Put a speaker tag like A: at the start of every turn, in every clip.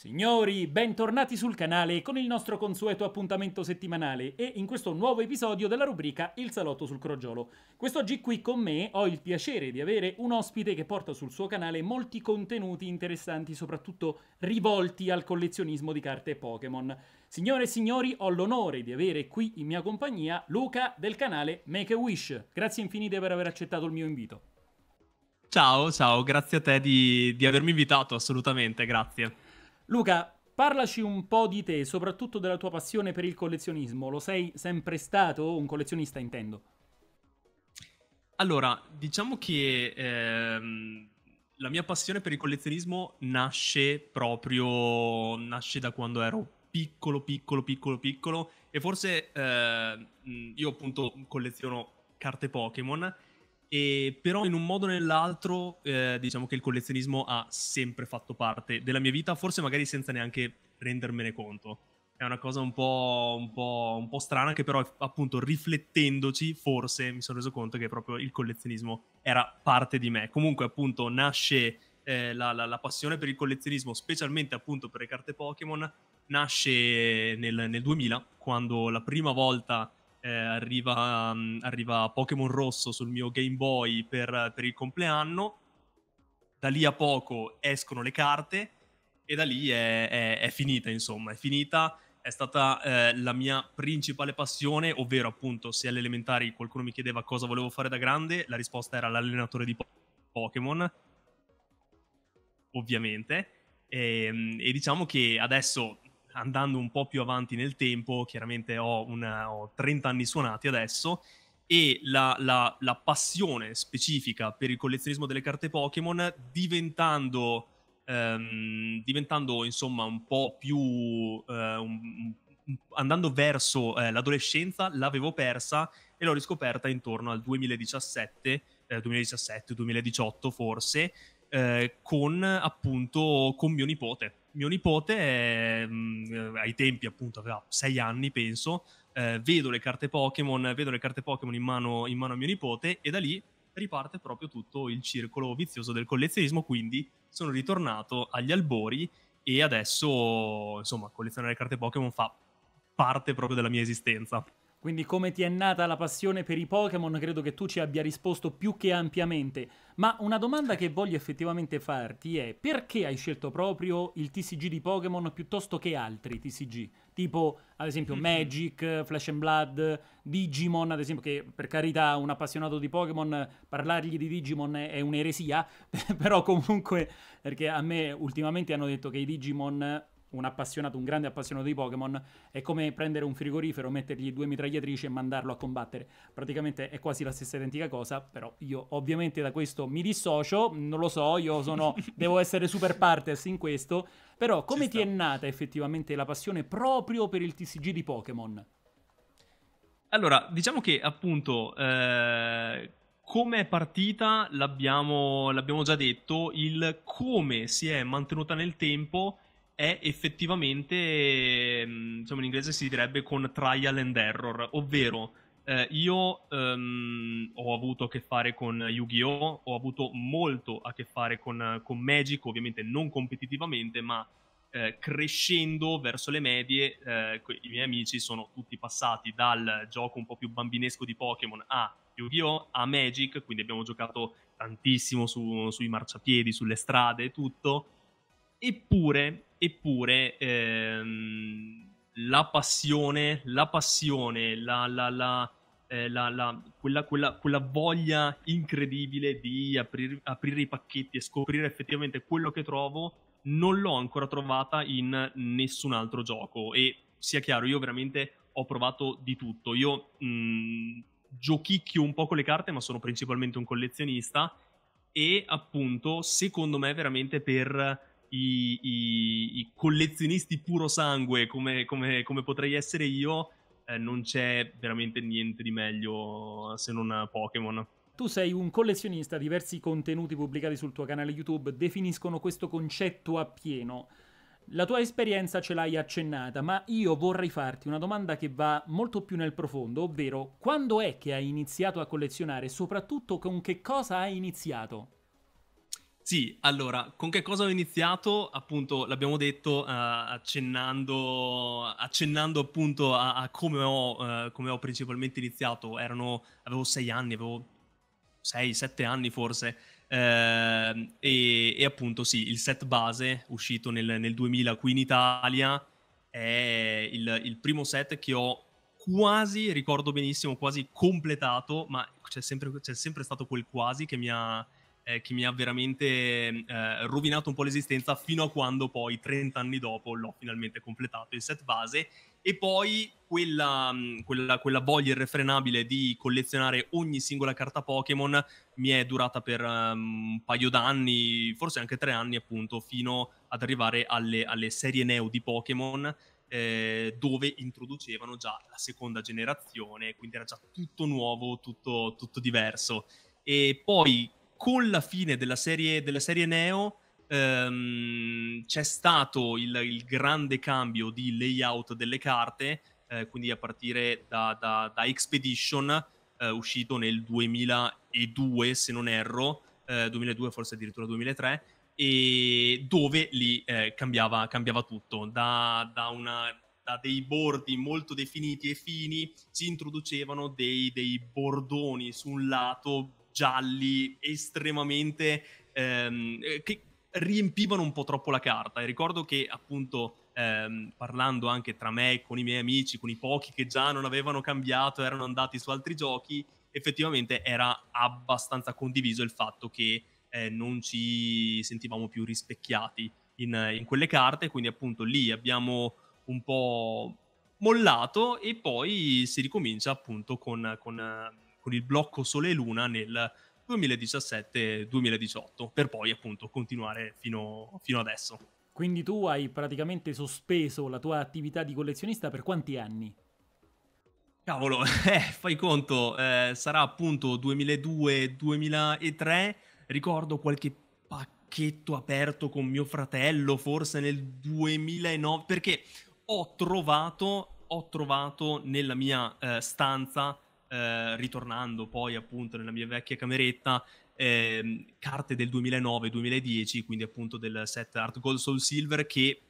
A: Signori, bentornati sul canale con il nostro consueto appuntamento settimanale e in questo nuovo episodio della rubrica Il salotto sul crogiolo. Quest'oggi qui con me ho il piacere di avere un ospite che porta sul suo canale molti contenuti interessanti, soprattutto rivolti al collezionismo di carte Pokémon. Signore e signori, ho l'onore di avere qui in mia compagnia Luca del canale Make a Wish. Grazie infinite per aver accettato il mio invito.
B: Ciao, ciao, grazie a te di, di avermi invitato, assolutamente, grazie.
A: Luca, parlaci un po' di te, soprattutto della tua passione per il collezionismo. Lo sei sempre stato? Un collezionista, intendo.
B: Allora, diciamo che ehm, la mia passione per il collezionismo nasce proprio nasce da quando ero piccolo, piccolo, piccolo, piccolo. E forse eh, io appunto colleziono carte Pokémon e però in un modo o nell'altro eh, diciamo che il collezionismo ha sempre fatto parte della mia vita, forse magari senza neanche rendermene conto. È una cosa un po', un po', un po strana che però appunto riflettendoci forse mi sono reso conto che proprio il collezionismo era parte di me. Comunque appunto nasce eh, la, la, la, passione per il collezionismo, specialmente appunto per le carte Pokémon, nasce nel, nel 2000 quando la prima volta eh, arriva, um, arriva, Pokémon Rosso sul mio Game Boy per, per, il compleanno, da lì a poco escono le carte e da lì è, è, è finita, insomma, è finita. È stata eh, la mia principale passione, ovvero appunto se alle elementari qualcuno mi chiedeva cosa volevo fare da grande, la risposta era l'allenatore di po- Pokémon, ovviamente. E, ehm, e, diciamo che adesso andando un po' più avanti nel tempo, chiaramente ho, una, ho 30 anni suonati adesso, e la, la, la, passione specifica per il collezionismo delle carte Pokémon diventando, ehm, diventando insomma un po' più eh, un, un, andando verso eh, l'adolescenza l'avevo persa e l'ho riscoperta intorno al 2017 eh, 2017 2018 forse eh, con appunto con mio nipote. Mio nipote è, mh, mm, ai tempi appunto aveva sei anni penso, eh, vedo le carte Pokémon, vedo le carte Pokémon in mano, in mano a mio nipote e da lì riparte proprio tutto il circolo vizioso del collezionismo, quindi sono ritornato agli albori e adesso insomma collezionare carte Pokémon fa parte proprio della mia esistenza.
A: Quindi come ti è nata la passione per i Pokémon credo che tu ci abbia risposto più che ampiamente. Ma una domanda che voglio effettivamente farti è perché hai scelto proprio il TCG di Pokémon piuttosto che altri TCG? Tipo ad esempio mm-hmm. Magic, Flash and Blood, Digimon, ad esempio, che per carità un appassionato di Pokémon parlargli di Digimon è un'eresia, però comunque perché a me ultimamente hanno detto che i Digimon un appassionato, un grande appassionato di Pokémon, è come prendere un frigorifero, mettergli due mitragliatrici e mandarlo a combattere. Praticamente è quasi la stessa identica cosa, però io ovviamente da questo mi dissocio, non lo so, io sono, devo essere super partes in questo, però come Ci ti sta. è nata effettivamente la passione proprio per il TCG di Pokémon? Allora, diciamo che
B: appunto... Eh come è partita l'abbiamo, l'abbiamo, già detto, il come si è mantenuta nel tempo è effettivamente, diciamo in inglese si direbbe con trial and error, ovvero eh, io ehm, ho avuto a che fare con Yu-Gi-Oh!, ho avuto molto a che fare con, con Magic, ovviamente non competitivamente, ma eh, crescendo verso le medie, eh, i miei amici sono tutti passati dal gioco un po' più bambinesco di Pokémon a Yu-Gi-Oh! a Magic, quindi abbiamo giocato tantissimo su, sui marciapiedi, sulle strade e tutto. Eppure eppure ehm, la passione, la passione, la, la, la, eh, quella, quella, quella, voglia incredibile di aprir, aprire i pacchetti e scoprire effettivamente quello che trovo, non l'ho ancora trovata in nessun altro gioco. E sia chiaro, io veramente ho provato di tutto. Io mh, mm, giochicchio un po' con le carte, ma sono principalmente un collezionista. E appunto, secondo me, veramente per i, i, i collezionisti puro sangue come, come, come potrei essere io, eh, non c'è veramente niente di meglio eh, se non Pokémon.
A: Tu sei un collezionista, diversi contenuti pubblicati sul tuo canale YouTube definiscono questo concetto appieno. La tua esperienza ce l'hai accennata, ma io vorrei farti una domanda che va molto più nel profondo, ovvero quando è che hai iniziato a collezionare e soprattutto con che cosa hai iniziato? Sì,
B: allora, con che cosa ho iniziato? Appunto, l'abbiamo detto eh, accennando, accennando appunto a, a come, ho, eh, come ho principalmente iniziato. Erano, avevo sei anni, avevo sei, sette anni forse. Eh, e, e, appunto sì, il set base uscito nel, nel 2000 qui in Italia è il, il primo set che ho quasi, ricordo benissimo, quasi completato, ma c'è sempre, c'è sempre stato quel quasi che mi ha che mi ha veramente eh, rovinato un po' l'esistenza fino a quando poi 30 anni dopo l'ho finalmente completato il set base e poi quella, mm, quella, quella, voglia irrefrenabile di collezionare ogni singola carta Pokémon mi è durata per um, un paio d'anni, forse anche tre anni appunto, fino ad arrivare alle, alle serie Neo di Pokémon eh, dove introducevano già la seconda generazione, quindi era già tutto nuovo, tutto, tutto diverso. E poi con la fine della serie, della serie Neo ehm, c'è stato il, il, grande cambio di layout delle carte, eh, quindi a partire da, da, da Expedition, eh, uscito nel 2002 se non erro, eh, 2002 forse addirittura 2003, e dove lì eh, cambiava, cambiava, tutto, da, da una dei bordi molto definiti e fini si introducevano dei, dei, bordoni su un lato gialli estremamente ehm, eh, che riempivano un po' troppo la carta e ricordo che appunto ehm, parlando anche tra me e con i miei amici, con i pochi che già non avevano cambiato, erano andati su altri giochi, effettivamente era abbastanza condiviso il fatto che eh, non ci sentivamo più rispecchiati in, in quelle carte, quindi appunto lì abbiamo un po' mollato e poi si ricomincia appunto con, con con il blocco Sole e Luna nel 2017-2018, per poi appunto continuare fino, fino adesso.
A: Quindi tu hai praticamente sospeso la tua attività di collezionista per quanti anni? Cavolo,
B: eh, fai conto, eh, sarà appunto 2002-2003, ricordo qualche pacchetto aperto con mio fratello, forse nel 2009, perché ho trovato, ho trovato nella mia eh, stanza eh, ritornando poi appunto nella mia vecchia cameretta, eh, carte del 2009-2010, quindi appunto del set Art Gold Soul Silver che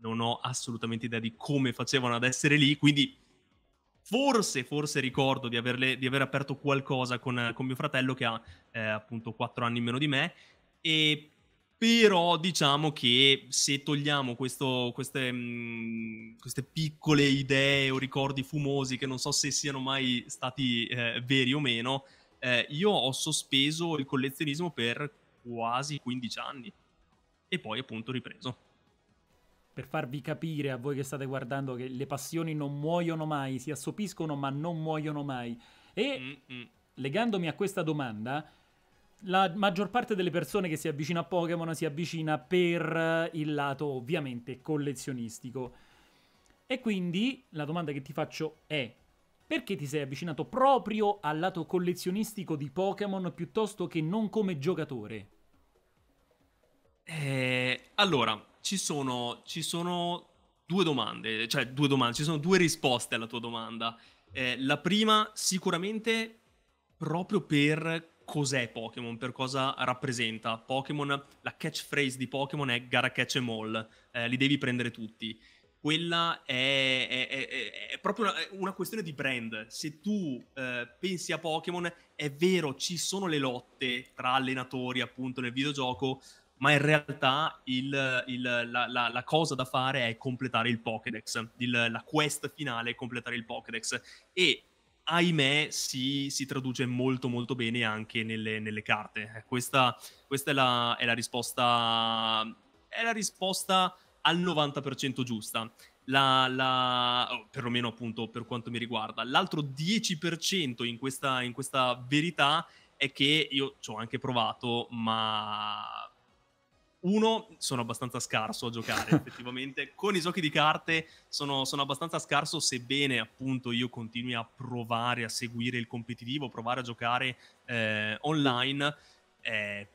B: non ho assolutamente idea di come facevano ad essere lì, quindi forse, forse ricordo di, averle, di aver aperto qualcosa con, con, mio fratello che ha eh, appunto 4 anni meno di me e però diciamo che se togliamo questo, queste, mm, queste, piccole idee o ricordi fumosi che non so se siano mai stati eh, veri o meno, eh, io ho sospeso il collezionismo per quasi 15 anni e poi appunto ripreso.
A: Per farvi capire a voi che state guardando che le passioni non muoiono mai, si assopiscono ma non muoiono mai. E Mm-mm. legandomi a questa domanda, la maggior parte delle persone che si avvicina a Pokémon si avvicina per eh, il lato ovviamente collezionistico. E quindi la domanda che ti faccio è: perché ti sei avvicinato proprio al lato collezionistico di Pokémon piuttosto che non come giocatore?
B: Eh, allora, ci sono, ci sono due domande, cioè due domande, ci sono due risposte alla tua domanda. Eh, la prima, sicuramente proprio per cos'è Pokémon, per cosa rappresenta. Pokémon, la catchphrase di Pokémon è gara catch em all, eh, li devi prendere tutti. Quella è, è, è, è proprio una, una, questione di brand. Se tu eh, pensi a Pokémon, è vero, ci sono le lotte tra allenatori appunto nel videogioco, ma in realtà il, il, la, la, la, cosa da fare è completare il Pokédex, il, la quest finale è completare il Pokédex. E ahimè, si, si, traduce molto molto bene anche nelle, nelle carte. Eh, questa, questa è, la, è, la, risposta, è la risposta al 90% giusta. La, la, oh, perlomeno appunto per quanto mi riguarda. L'altro 10% in questa, in questa verità è che io ci ho anche provato, ma uno, sono abbastanza scarso a giocare effettivamente, con i giochi di carte sono, sono, abbastanza scarso sebbene appunto io continui a provare a seguire il competitivo, provare a giocare eh, online, eh,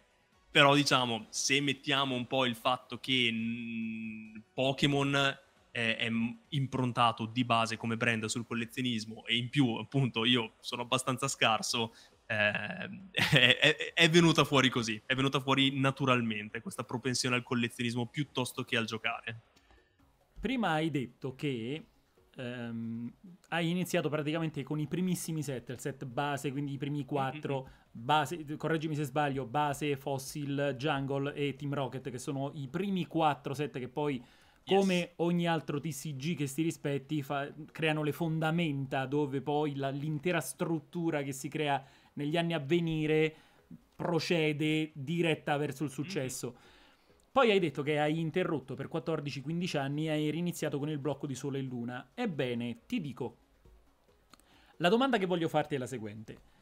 B: però diciamo se mettiamo un po' il fatto che mh, mm, Pokémon eh, è improntato di base come brand sul collezionismo e in più appunto io sono abbastanza scarso eh, è, è, venuta fuori così, è venuta fuori naturalmente questa propensione al collezionismo piuttosto che al giocare.
A: Prima hai detto che ehm, hai iniziato praticamente con i primissimi set, il set base, quindi i primi quattro, mm-hmm. base, correggimi se sbaglio, base, Fossil, Jungle e Team Rocket, che sono i primi quattro set che poi come ogni altro TCG che si rispetti, fa, creano le fondamenta dove poi la, l'intera struttura che si crea negli anni a venire procede diretta verso il successo. Mm-hmm. Poi hai detto che hai interrotto per 14-15 anni e hai riniziato con il blocco di Sole e Luna. Ebbene, ti dico, la domanda che voglio farti è la seguente.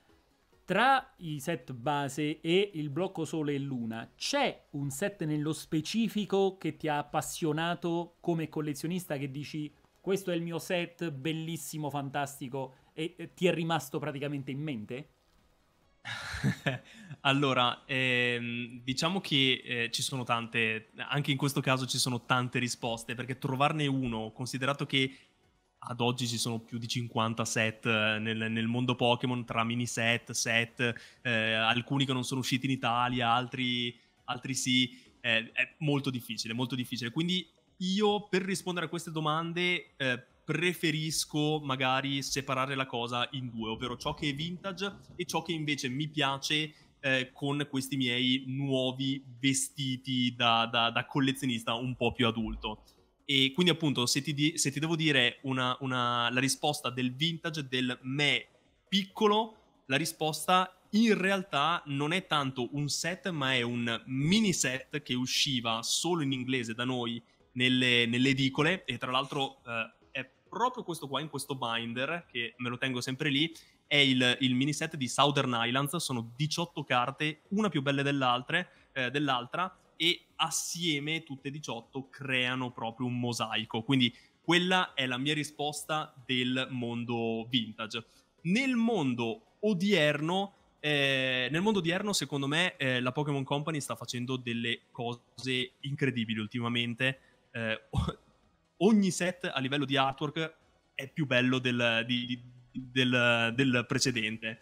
A: Tra i set base e il blocco Sole e Luna, c'è un set nello specifico che ti ha appassionato come collezionista che dici questo è il mio set, bellissimo, fantastico, e ti è rimasto praticamente in mente?
B: allora, ehm, diciamo che eh, ci sono tante, anche in questo caso ci sono tante risposte, perché trovarne uno, considerato che ad oggi ci sono più di 50 set eh, nel, nel mondo Pokémon, tra mini set, set, eh, alcuni che non sono usciti in Italia, altri, altri sì, eh, è molto difficile, molto difficile. Quindi io per rispondere a queste domande eh, preferisco magari separare la cosa in due, ovvero ciò che è vintage e ciò che invece mi piace eh, con questi miei nuovi vestiti da, da, da, collezionista un po' più adulto. E quindi appunto se ti, di- se ti devo dire una, una, la risposta del vintage, del me piccolo, la risposta in realtà non è tanto un set, ma è un mini set che usciva solo in inglese da noi nelle, nelle edicole. E tra l'altro, eh, proprio questo qua, in questo binder, che me lo tengo sempre lì, è il, il mini set di Southern Islands, sono 18 carte, una più belle dell'altra, eh, dell'altra e assieme tutte 18 creano proprio un mosaico. Quindi quella è la mia risposta del mondo vintage. Nel mondo odierno, eh, nel mondo odierno secondo me, eh, la Pokémon Company sta facendo delle cose incredibili ultimamente. Eh, ogni set a livello di artwork è più bello del, di, di, del, del precedente.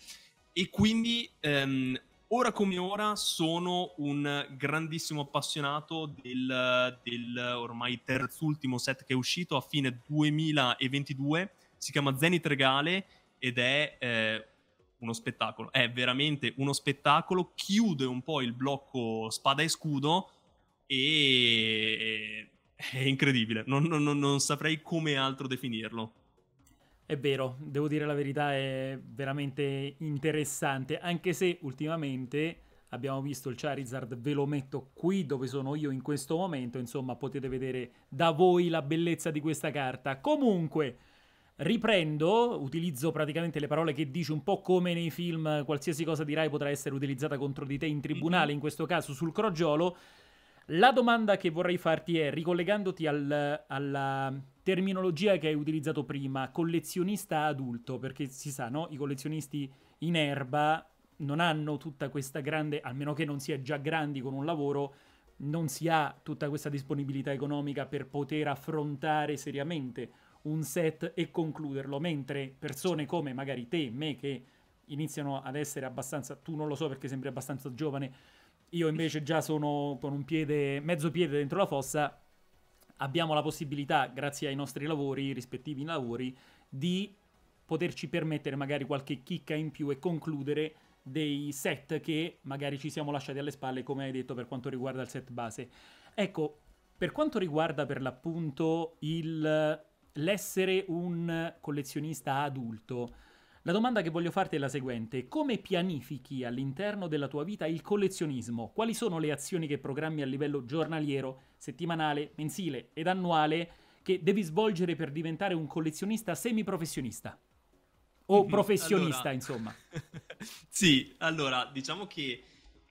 B: E quindi ehm, ora come ora sono un grandissimo appassionato del, del ormai terzultimo set che è uscito a fine 2022, si chiama Zenith Regale ed è eh, uno spettacolo, è veramente uno spettacolo, chiude un po' il blocco spada e scudo e è
A: incredibile, non, non,
B: non saprei come altro definirlo.
A: È vero, devo dire la verità, è veramente interessante, anche se ultimamente abbiamo visto il Charizard, ve lo metto qui dove sono io in questo momento, insomma potete vedere da voi la bellezza di questa carta. Comunque, riprendo, utilizzo praticamente le parole che dici un po' come nei film, qualsiasi cosa dirai potrà essere utilizzata contro di te in tribunale, mm-hmm. in questo caso sul crogiolo, la domanda che vorrei farti è, ricollegandoti al, alla terminologia che hai utilizzato prima, collezionista adulto, perché si sa, no? I collezionisti in erba non hanno tutta questa grande, a meno che non si è già grandi con un lavoro, non si ha tutta questa disponibilità economica per poter affrontare seriamente un set e concluderlo, mentre persone come magari te, me, che iniziano ad essere abbastanza, tu non lo so perché sembri abbastanza giovane, io invece già sono con un piede, mezzo piede dentro la fossa. Abbiamo la possibilità, grazie ai nostri lavori, rispettivi lavori, di poterci permettere magari qualche chicca in più e concludere dei set che magari ci siamo lasciati alle spalle, come hai detto, per quanto riguarda il set base. Ecco, per quanto riguarda per l'appunto il, l'essere un collezionista adulto, la domanda che voglio farti è la seguente: come pianifichi all'interno della tua vita il collezionismo? Quali sono le azioni che programmi a livello giornaliero, settimanale, mensile ed annuale che devi svolgere per diventare un collezionista semiprofessionista? O mhm. professionista, allora... insomma.
B: sì, allora, diciamo che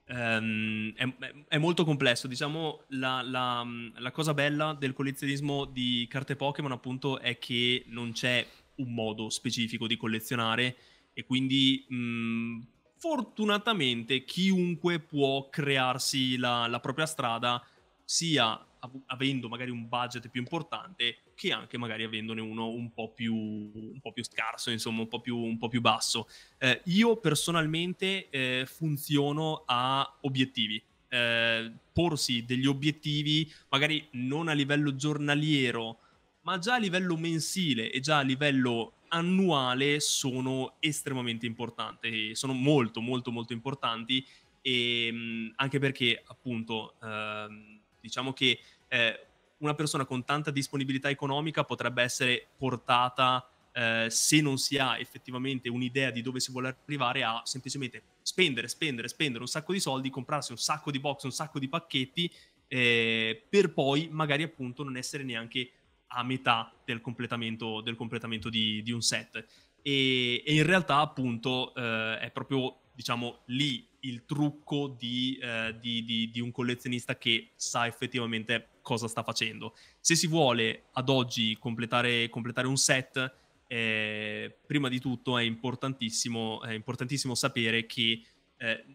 B: Um, è, è, molto complesso. Diciamo la, la, la, cosa bella del collezionismo di carte Pokémon, appunto, è che non c'è un modo specifico di collezionare e quindi mh, fortunatamente chiunque può crearsi la, la propria strada sia avendo magari un budget più importante che anche magari avendone uno un po' più, un po più scarso, insomma un po' più, un po più basso. Eh, io personalmente eh, funziono a obiettivi, eh, porsi degli obiettivi magari non a livello giornaliero, ma già a livello mensile e già a livello annuale sono estremamente importanti, sono molto molto molto importanti e mm, anche perché appunto ehm, diciamo che eh, una persona con tanta disponibilità economica potrebbe essere portata eh, se non si ha effettivamente un'idea di dove si vuole arrivare a semplicemente spendere, spendere, spendere un sacco di soldi, comprarsi un sacco di box, un sacco di pacchetti eh, per poi magari appunto non essere neanche a metà del completamento, del completamento di, di, un set. E, e in realtà, appunto, eh, è proprio diciamo lì il trucco di, eh, di, di, di, un collezionista che sa effettivamente cosa sta facendo. Se si vuole ad oggi completare, completare un set, eh, prima di tutto è importantissimo, è importantissimo sapere che eh,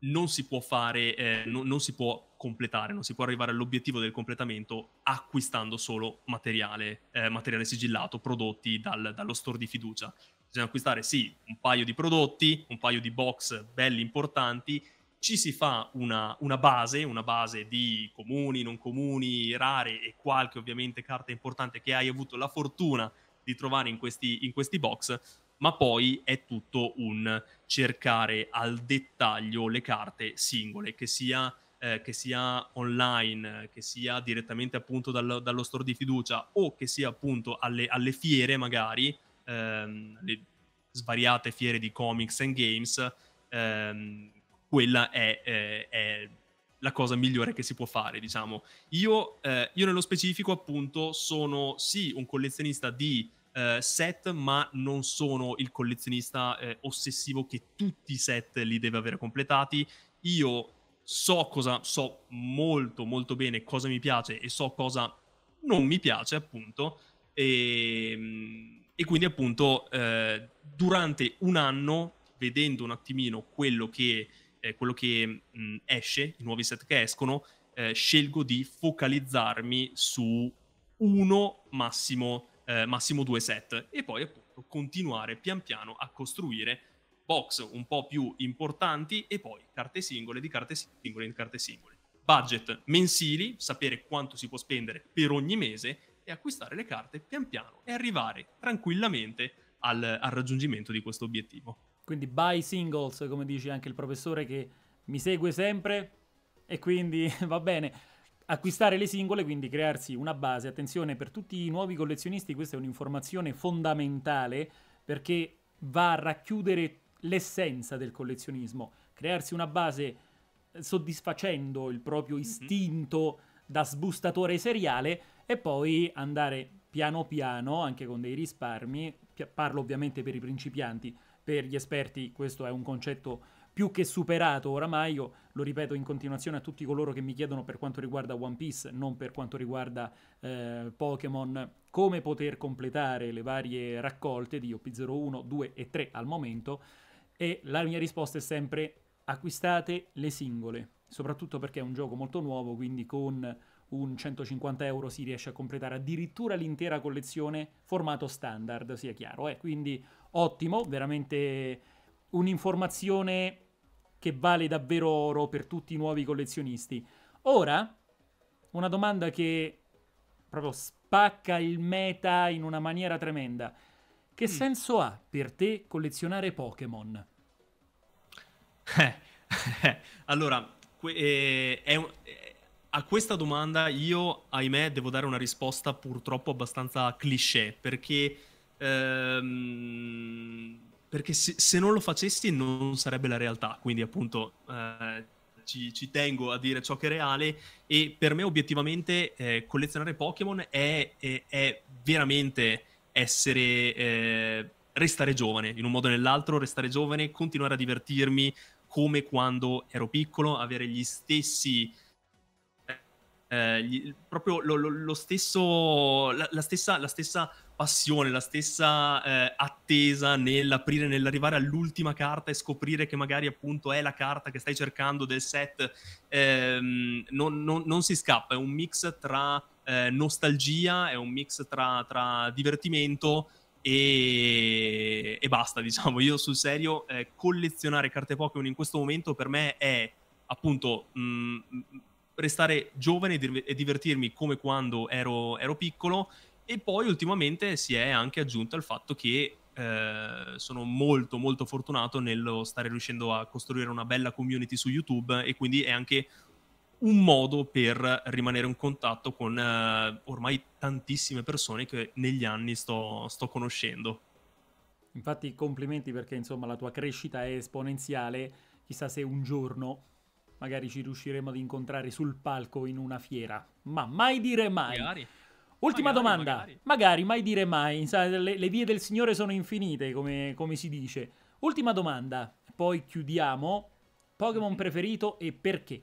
B: non si può fare, eh, no, non si può completare, non si può arrivare all'obiettivo del completamento acquistando solo materiale, eh, materiale sigillato, prodotti dal, dallo store di fiducia. Bisogna acquistare sì un paio di prodotti, un paio di box belli importanti, ci si fa una, una base, una base di comuni, non comuni, rare e qualche ovviamente carta importante che hai avuto la fortuna di trovare in questi, in questi box ma poi è tutto un cercare al dettaglio le carte singole, che sia, eh, che sia online, che sia direttamente appunto dal, dallo store di fiducia o che sia appunto alle, alle fiere magari, ehm, le svariate fiere di comics and games, ehm, quella è, eh, è la cosa migliore che si può fare, diciamo. Io, eh, io nello specifico, appunto, sono sì un collezionista di eh, set, ma non sono il collezionista eh, ossessivo che tutti i set li deve avere completati. Io so cosa so molto molto bene cosa mi piace e so cosa non mi piace, appunto. E, ehm, e quindi, appunto, eh, durante un anno, vedendo un attimino quello che, eh, quello che mh, mm, esce, i nuovi set che escono, eh, scelgo di focalizzarmi su uno massimo eh, massimo due set e poi appunto continuare pian piano a costruire box un po' più importanti e poi carte singole di carte singole in carte singole. Budget mensili, sapere quanto si può spendere per ogni mese e acquistare le carte pian piano e arrivare tranquillamente al, al raggiungimento di questo obiettivo.
A: Quindi buy singles, come dice anche il professore che mi segue sempre e quindi va bene acquistare le singole, quindi crearsi una base. Attenzione, per tutti i nuovi collezionisti questa è un'informazione fondamentale perché va a racchiudere l'essenza del collezionismo, crearsi una base eh, soddisfacendo il proprio mhm. istinto da sbustatore seriale e poi andare piano piano, anche con dei risparmi, parlo ovviamente per i principianti, per gli esperti questo è un concetto più che superato oramai, io lo ripeto in continuazione a tutti coloro che mi chiedono per quanto riguarda One Piece, non per quanto riguarda eh, Pokémon, come poter completare le varie raccolte di OP01, 2 e 3 al momento, e la mia risposta è sempre acquistate le singole, soprattutto perché è un gioco molto nuovo, quindi con un 150 euro si riesce a completare addirittura l'intera collezione formato standard, sia chiaro. Eh? Quindi ottimo, veramente un'informazione che vale davvero oro per tutti i nuovi collezionisti. Ora, una domanda che proprio spacca il meta in una maniera tremenda. Che mm. senso ha per te collezionare Pokémon?
B: allora, que- eh, un- eh, a questa domanda io, ahimè, devo dare una risposta purtroppo abbastanza cliché, perché... Ehm perché se, se, non lo facessi non sarebbe la realtà, quindi appunto eh, ci, ci, tengo a dire ciò che è reale e per me obiettivamente eh, collezionare Pokémon è, è, è, veramente essere, eh, restare giovane, in un modo o nell'altro, restare giovane, continuare a divertirmi come quando ero piccolo, avere gli stessi eh, gli, proprio lo, lo, lo stesso, la, la, stessa, la, stessa, passione, la stessa eh, attesa nell'aprire, nell'arrivare all'ultima carta e scoprire che magari appunto è la carta che stai cercando del set, ehm, non, non, non, si scappa, è un mix tra eh, nostalgia, è un mix tra, tra divertimento. E, e, basta, diciamo, io sul serio eh, collezionare carte Pokémon in questo momento per me è appunto mh, mm, restare giovane e divertirmi come quando ero, ero piccolo. E poi ultimamente si è anche aggiunto al fatto che eh, sono molto molto fortunato nello stare riuscendo a costruire una bella community su YouTube e quindi è anche un modo per rimanere in contatto con eh, ormai tantissime persone che negli anni sto, sto conoscendo.
A: Infatti complimenti perché insomma la tua crescita è esponenziale, chissà se un giorno magari ci riusciremo ad incontrare sul palco in una fiera. Ma mai dire mai. Magari. Ultima magari, domanda, magari. magari. mai dire mai, le, le, vie del Signore sono infinite come, come si dice. Ultima domanda, poi chiudiamo. Pokémon mhm. preferito e perché?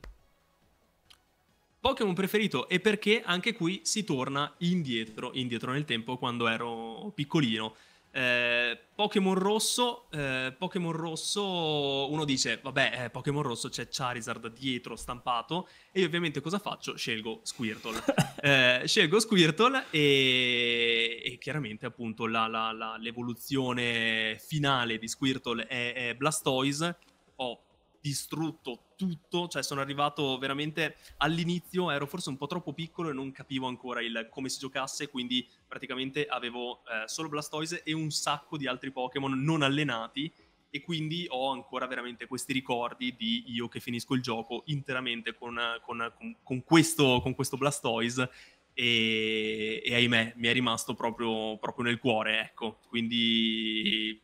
B: Pokémon preferito e perché anche qui si torna indietro, indietro nel tempo quando ero piccolino. Eh, Pokémon rosso, eh, Pokémon rosso, uno dice, vabbè, eh, Pokémon rosso c'è Charizard dietro stampato e io ovviamente cosa faccio? Scelgo Squirtle. Eh, scelgo Squirtle e, e chiaramente appunto la, la, la, l'evoluzione finale di Squirtle è, è Blastoise. Ho distrutto tutto, cioè sono arrivato veramente all'inizio, ero forse un po' troppo piccolo e non capivo ancora il, come si giocasse, quindi praticamente avevo eh, solo Blastoise e un sacco di altri Pokémon non allenati e quindi ho ancora veramente questi ricordi di io che finisco il gioco interamente con, con, con, questo, con questo, Blastoise e, e, ahimè mi è rimasto proprio, proprio, nel cuore, ecco, quindi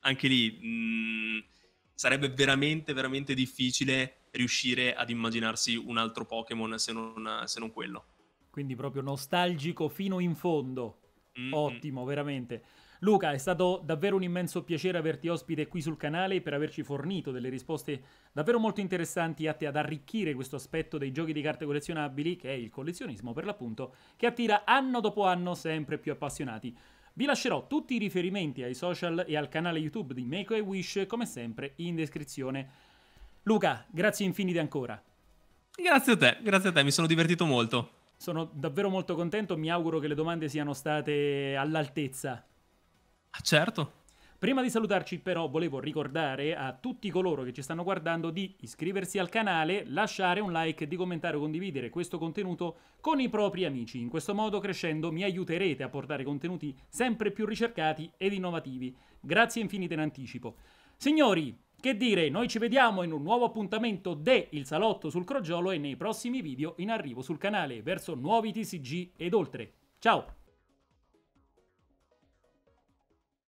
B: anche lì... Mh, mm, sarebbe veramente, veramente difficile riuscire ad immaginarsi un altro Pokémon se non, se non quello.
A: Quindi proprio nostalgico fino in fondo. Mm-hmm. Ottimo, veramente. Luca, è stato davvero un immenso piacere averti ospite qui sul canale per averci fornito delle risposte davvero molto interessanti atte ad arricchire questo aspetto dei giochi di carte collezionabili, che è il collezionismo per l'appunto, che attira anno dopo anno sempre più appassionati. Vi lascerò tutti i riferimenti ai social e al canale YouTube di Make a Wish, come sempre, in descrizione. Luca, grazie infinite ancora. Grazie a te, grazie a te,
B: mi sono divertito molto.
A: Sono davvero molto contento, mi auguro che le domande siano state all'altezza.
B: Ah, certo.
A: Prima di salutarci però volevo ricordare a tutti coloro che ci stanno guardando di iscriversi al canale, lasciare un like, di commentare o condividere questo contenuto con i propri amici. In questo modo crescendo mi aiuterete a portare contenuti sempre più ricercati ed innovativi. Grazie infinite in anticipo. Signori, che dire, noi ci vediamo in un nuovo appuntamento de Il Salotto sul Crogiolo e nei prossimi video in arrivo sul canale verso nuovi TCG ed oltre. Ciao!